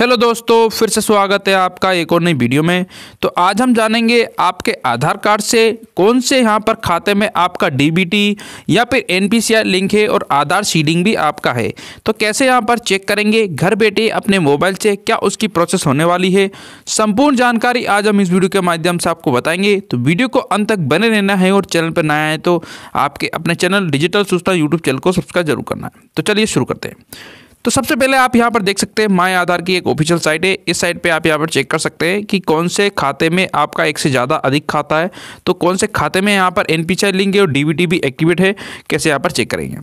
hello दोस्तों फिर से स्वागत है आपका एक और नई वीडियो में तो आज हम जानेंगे आपके आधार कार्ड से कौन से यहाँ पर खाते में आपका डीबीटी या फिर एनपीसीआर लिंक है और आधार सीडिंग भी आपका है तो कैसे यहाँ पर चेक करेंगे घर बैठे अपने मोबाइल से क्या उसकी प्रोसेस होने वाली है संपूर्ण जानकारी आज हम इस वीडियो के माध्यम से आपको बताएंगे तो वीडियो को अंत तक बने रहना है और चैनल पर नया है तो आपके अपने channel Digital Suchna YouTube channel को सब्सक्राइब जरूर करना है तो चलिए शुरू करते हैं तो सबसे पहले आप यहाँ पर देख सकते हैं माई आधार की एक ऑफिशियल साइट है इस साइट पे आप यहाँ पर चेक कर सकते हैं कि कौन से खाते में आपका एक से ज़्यादा अधिक खाता है तो कौन से खाते में यहाँ पर एन लिंक है और डी भी एक्टिवेट है कैसे यहाँ पर चेक करेंगे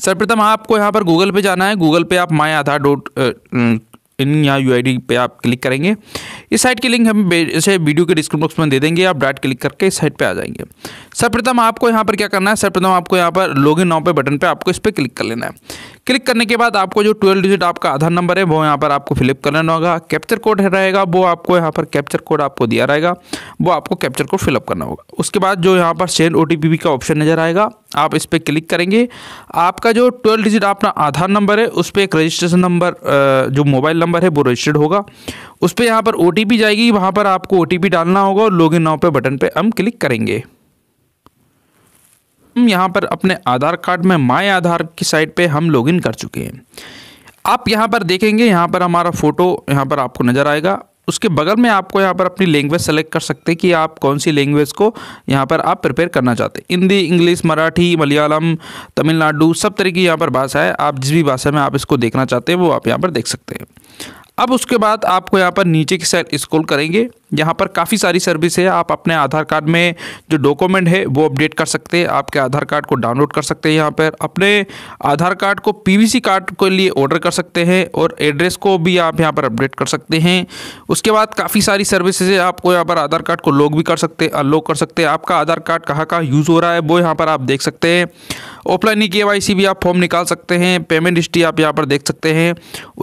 सर्वप्रथम आपको यहाँ पर गूगल पे जाना है गूगल पे आप माई आधार डॉट इन यहाँ यू पे आप क्लिक करेंगे इस साइट की लिंक हम इसे वीडियो के डिस्क्रिप्शन बॉक्स में दे देंगे आप डायरेक्ट क्लिक करके इस साइट पे आ जाएंगे सर्वप्रथम आपको यहाँ पर क्या करना है सर्वप्रथम आपको यहाँ पर लॉग इन नाव पे बटन पे आपको इस पर क्लिक कर लेना है क्लिक करने के बाद आपको जो ट्वेल्व डिजिट आपका आधार नंबर है वो यहाँ पर आपको फ़िलअप कर लेना होगा कैप्चर कोड रहेगा वो आपको यहाँ पर कैप्चर कोड आपको दिया रहेगा वो आपको कैप्चर कोड फिलअप करना होगा उसके बाद जो यहाँ पर सेंड ओ का ऑप्शन नजर आएगा आप इस पर क्लिक करेंगे आपका जो ट्वेल्व डिजिट अपना आधार नंबर है उस पर एक रजिस्ट्रेशन नंबर जो मोबाइल नंबर है वो रजिस्टर्ड होगा उस पर यहाँ पर ओ जाएगी वहाँ पर आपको ओ डालना होगा और लॉग इन नाव पे बटन पर हम क्लिक करेंगे हम यहाँ पर अपने आधार कार्ड में माय आधार की साइट पे हम लॉगिन कर चुके हैं आप यहाँ पर देखेंगे यहाँ पर हमारा फ़ोटो यहाँ पर आपको नज़र आएगा उसके बगल में आपको यहाँ पर अपनी लैंग्वेज सेलेक्ट कर सकते हैं कि आप कौन सी लैंग्वेज को यहाँ पर आप प्रिपेयर करना चाहते हैं हिंदी इंग्लिश मराठी मलयालम तमिलनाडु सब तरह की यहाँ पर भाषा है आप जिस भी भाषा में आप इसको देखना चाहते हैं वो आप यहाँ पर देख सकते हैं अब उसके बाद आपको यहाँ पर नीचे की साइड स्क्रॉल करेंगे यहाँ पर काफ़ी सारी सर्विस है आप अपने आधार कार्ड में जो डॉक्यूमेंट है वो अपडेट कर सकते हैं आपके आधार कार्ड को डाउनलोड कर सकते हैं यहाँ पर अपने आधार कार्ड को पीवीसी कार्ड के लिए ऑर्डर कर सकते हैं और एड्रेस को भी आप यहाँ पर अपडेट कर सकते हैं उसके बाद काफ़ी सारी सर्विसेज है आपको यहाँ पर आधार कार्ड को लॉक भी कर सकते हैं अनलॉक कर सकते हैं आपका आधार कार्ड कहाँ कहाँ यूज़ हो रहा है वो यहाँ पर आप देख सकते हैं ऑफलाइन ई के भी आप फॉर्म निकाल सकते हैं पेमेंट हिस्ट्री आप यहाँ पर देख सकते हैं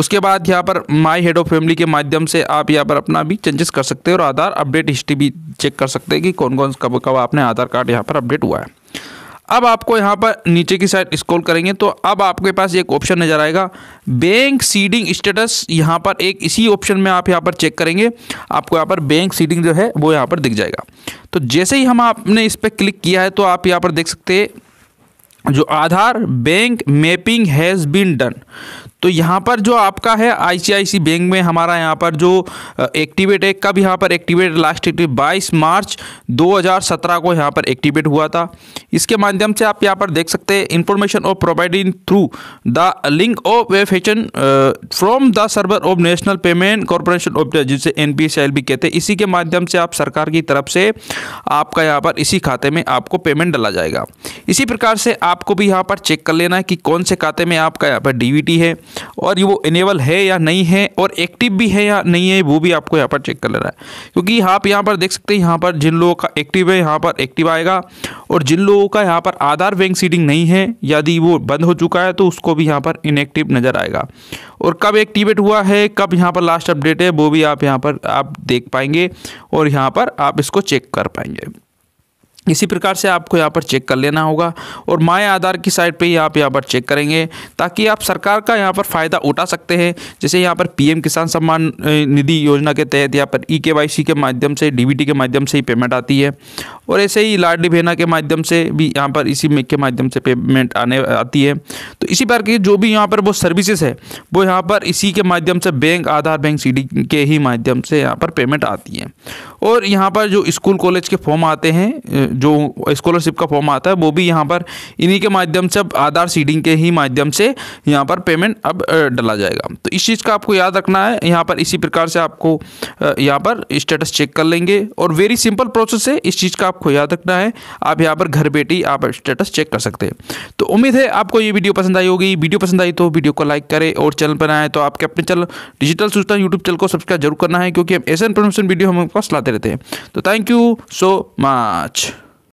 उसके बाद यहाँ पर माई हेड ऑफ फैमिली के माध्यम से आप यहाँ पर अपना भी चेंजेस कर सकते हैं और आधार अपडेट हिस्ट्री भी चेक कर सकते हैं कि कौन कौन कब कब आपने आधार कार्ड यहाँ पर अपडेट हुआ है अब आपको यहाँ पर नीचे की साइड स्क्रॉल करेंगे तो अब आपके पास एक ऑप्शन नज़र आएगा बैंक सीडिंग स्टेटस यहाँ पर एक इसी ऑप्शन में आप यहाँ पर चेक करेंगे आपको यहाँ पर बैंक सीडिंग जो है वो यहाँ पर दिख जाएगा तो जैसे ही हम आपने इस पर क्लिक किया है तो आप यहाँ पर देख सकते हैं जो Aadhaar bank mapping has been done तो यहाँ पर जो आपका है आई बैंक में हमारा यहाँ पर जो एक्टिवेट है कब यहाँ पर एक्टिवेट लास्ट एक्टिवेट बाईस मार्च 2017 को यहाँ पर एक्टिवेट हुआ था इसके माध्यम से आप यहाँ पर देख सकते हैं information of providing through the link of way from the server of National Payment Corporation of जिसे एन भी कहते हैं इसी के माध्यम से आप सरकार की तरफ से आपका यहाँ पर इसी खाते में आपको पेमेंट डाला जाएगा इसी प्रकार से आपको भी यहाँ पर चेक कर लेना है कि कौन से खाते में आपका यहाँ पर डी है और ये वो इनेबल है या नहीं है और एक्टिव भी है या नहीं है वो भी आपको यहाँ पर चेक कर लेना है क्योंकि आप यहाँ पर देख सकते हैं यहाँ पर जिन लोगों का एक्टिव है यहाँ पर एक्टिव आएगा और जिन लोगों का यहाँ पर आधार बैंक सीडिंग नहीं है यदि वो बंद हो चुका है तो उसको भी यहाँ पर इनएक्टिव नज़र आएगा और कब एक्टिवेट हुआ है कब यहाँ पर लास्ट अपडेट है वो भी आप यहाँ पर आप देख पाएंगे और यहाँ पर आप इसको चेक कर पाएंगे इसी प्रकार से आपको यहाँ पर चेक कर लेना होगा और माय आधार की साइट पे ही आप यहाँ पर चेक करेंगे ताकि आप सरकार का यहाँ पर फ़ायदा उठा सकते हैं जैसे यहाँ पर पीएम किसान सम्मान निधि योजना के तहत यहाँ पर ई के के माध्यम से डीबीटी के माध्यम से ही पेमेंट आती है और ऐसे ही लाडली बहना के माध्यम से भी यहाँ पर इसी के माध्यम से पेमेंट आने आती है तो इसी प्रकार की जो भी यहाँ पर वो सर्विसेज है वो यहाँ पर इसी के माध्यम से बैंक आधार बैंक सी के ही माध्यम से यहाँ पर पेमेंट आती है और यहाँ पर जो स्कूल कॉलेज के फॉर्म आते हैं जो स्कॉलरशिप का फॉर्म आता है वो भी यहाँ पर इन्हीं के माध्यम से अब आधार सीडिंग के ही माध्यम से यहाँ पर पेमेंट अब डाला जाएगा तो इस चीज़ का आपको याद रखना है यहाँ पर इसी प्रकार से आपको यहाँ पर स्टेटस चेक कर लेंगे और वेरी सिंपल प्रोसेस है इस चीज़ का आपको याद रखना है आप यहाँ पर घर बैठी आप स्टेटस चेक कर सकते हैं तो उम्मीद है आपको ये वीडियो पसंद आई होगी वीडियो पसंद आई तो वीडियो को लाइक करें और चैनल पर आए तो आपके अपने channel Digital Suchna YouTube channel को सब्सक्राइब जरूर करना है क्योंकि हम ऐसे इन्फॉर्मेशन वीडियो हम आपके पास लाते रहते हैं तो थैंक यू सो मच